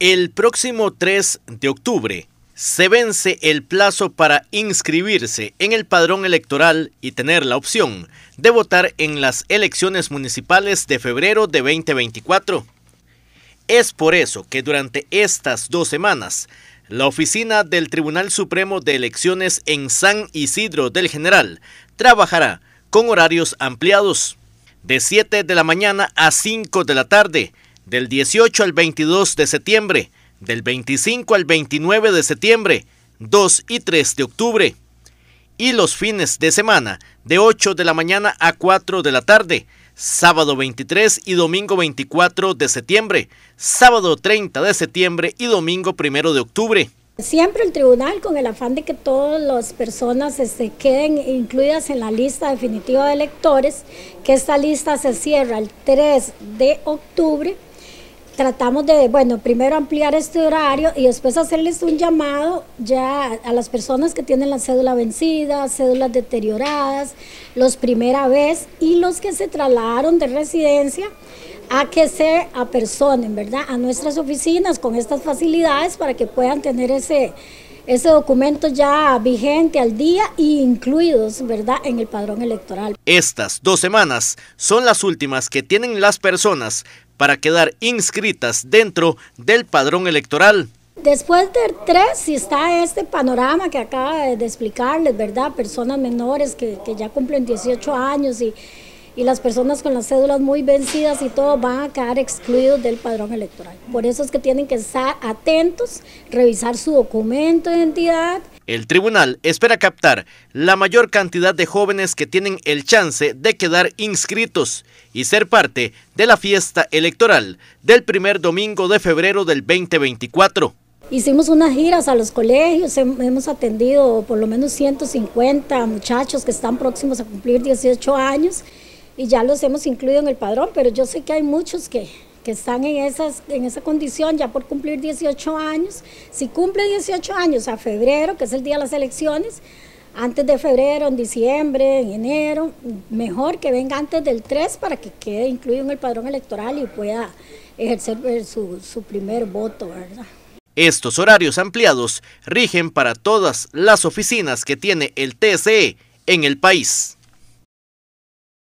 El próximo 3 de octubre se vence el plazo para inscribirse en el padrón electoral y tener la opción de votar en las elecciones municipales de febrero de 2024. Es por eso que durante estas dos semanas, la oficina del Tribunal Supremo de Elecciones en San Isidro del General trabajará con horarios ampliados de 7 de la mañana a 5 de la tarde del 18 al 22 de septiembre, del 25 al 29 de septiembre, 2 y 3 de octubre, y los fines de semana de 8 de la mañana a 4 de la tarde, sábado 23 y domingo 24 de septiembre, sábado 30 de septiembre y domingo 1 de octubre. Siempre el tribunal con el afán de que todas las personas este, queden incluidas en la lista definitiva de electores, que esta lista se cierra el 3 de octubre tratamos de, bueno, primero ampliar este horario y después hacerles un llamado ya a las personas que tienen la cédula vencida, cédulas deterioradas, los primera vez y los que se trasladaron de residencia a que se apersonen, ¿verdad? A nuestras oficinas con estas facilidades para que puedan tener ese, ese documento ya vigente al día e incluidos, ¿verdad?, en el padrón electoral. Estas dos semanas son las últimas que tienen las personas para quedar inscritas dentro del padrón electoral. Después de tres, si está este panorama que acaba de explicarles, ¿verdad? Personas menores que, ya cumplen 18 años y, y las personas con las cédulas muy vencidas y todo van a quedar excluidos del padrón electoral. Por eso es que tienen que estar atentos, revisar su documento de identidad, el tribunal espera captar la mayor cantidad de jóvenes que tienen el chance de quedar inscritos y ser parte de la fiesta electoral del primer domingo de febrero del 2024. Hicimos unas giras a los colegios, hemos atendido por lo menos 150 muchachos que están próximos a cumplir 18 años y ya los hemos incluido en el padrón, pero yo sé que hay muchos que, que están en, esas, en esa condición ya por cumplir 18 años. Si cumple 18 años a febrero, que es el día de las elecciones, antes de febrero, en diciembre, en enero, mejor que venga antes del 3 para que quede incluido en el padrón electoral y pueda ejercer eh, su, primer voto, Estos horarios ampliados rigen para todas las oficinas que tiene el TSE en el país.